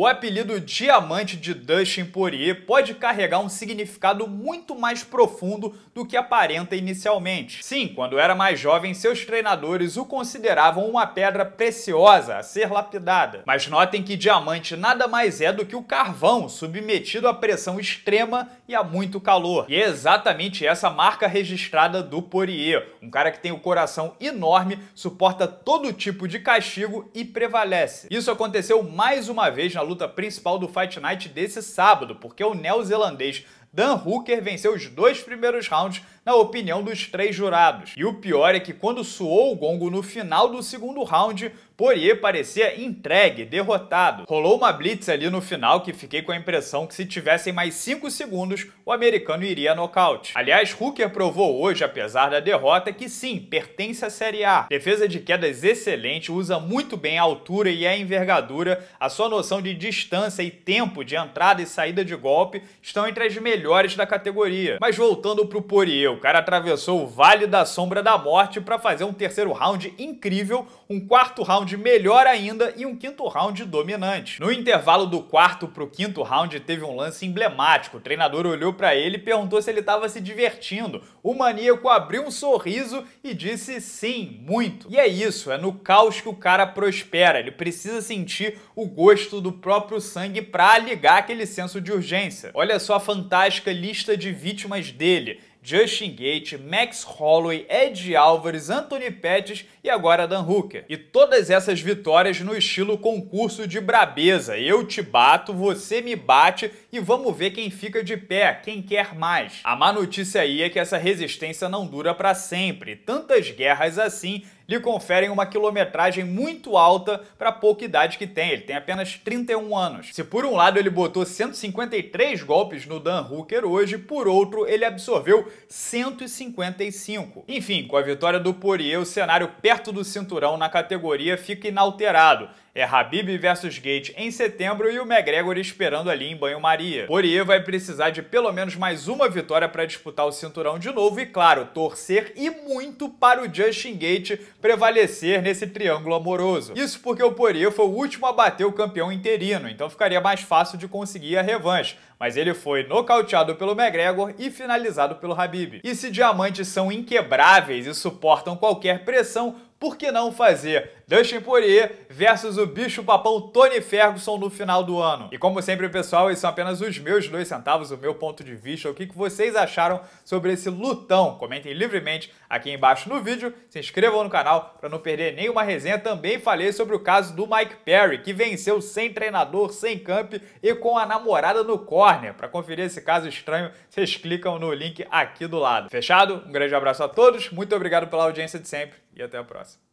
O apelido Diamante de Dustin Poirier pode carregar um significado muito mais profundo do que aparenta inicialmente. Sim, quando era mais jovem, seus treinadores o consideravam uma pedra preciosa a ser lapidada. Mas notem que diamante nada mais é do que o carvão submetido a pressão extrema e a muito calor. E é exatamente essa marca registrada do Poirier, um cara que tem o um coração enorme, suporta todo tipo de castigo e prevalece. Isso aconteceu mais uma vez na luta principal do Fight Night desse sábado, porque o neozelandês Dan Hooker venceu os dois primeiros rounds na opinião dos três jurados. E o pior é que quando soou o gongo no final do segundo round, Poirier parecia entregue, derrotado. Rolou uma blitz ali no final que fiquei com a impressão que se tivessem mais 5 segundos, o americano iria nocaute. Aliás, Hooker provou hoje, apesar da derrota, que sim, pertence à Série A. Defesa de quedas excelente, usa muito bem a altura e a envergadura, a sua noção de distância e tempo de entrada e saída de golpe estão entre as melhores melhores da categoria. Mas voltando pro Poirier, o cara atravessou o Vale da Sombra da Morte para fazer um terceiro round incrível, um quarto round melhor ainda e um quinto round dominante. No intervalo do quarto pro quinto round teve um lance emblemático. O treinador olhou para ele e perguntou se ele estava se divertindo. O maníaco abriu um sorriso e disse sim, muito. E é isso, é no caos que o cara prospera. Ele precisa sentir o gosto do próprio sangue para ligar aquele senso de urgência. Olha só a fantasia fantástica lista de vítimas dele. Justin Gate, Max Holloway, Ed Álvares, Anthony Pettis e agora Dan Hooker. E todas essas vitórias no estilo concurso de brabeza. Eu te bato, você me bate e vamos ver quem fica de pé, quem quer mais. A má notícia aí é que essa resistência não dura para sempre. Tantas guerras assim lhe conferem uma quilometragem muito alta para a pouca idade que tem. Ele tem apenas 31 anos. Se por um lado ele botou 153 golpes no Dan Hooker hoje, por outro ele absorveu 155. Enfim, com a vitória do Poirier, o cenário perto do cinturão na categoria fica inalterado. É Habib versus Gate em setembro e o McGregor esperando ali em banho-maria. Poirier vai precisar de pelo menos mais uma vitória para disputar o cinturão de novo e, claro, torcer e muito para o Justin Gate prevalecer nesse triângulo amoroso. Isso porque o Poirier foi o último a bater o campeão interino, então ficaria mais fácil de conseguir a revanche, mas ele foi nocauteado pelo McGregor e finalizado pelo Habib. E se diamantes são inquebráveis e suportam qualquer pressão, por que não fazer Dustin Poirier versus o bicho papão Tony Ferguson no final do ano? E como sempre, pessoal, esses são apenas os meus dois centavos, o meu ponto de vista, o que vocês acharam sobre esse lutão. Comentem livremente aqui embaixo no vídeo, se inscrevam no canal para não perder nenhuma resenha. Também falei sobre o caso do Mike Perry, que venceu sem treinador, sem camp e com a namorada no corner. Para conferir esse caso estranho, vocês clicam no link aqui do lado. Fechado? Um grande abraço a todos, muito obrigado pela audiência de sempre e até a próxima.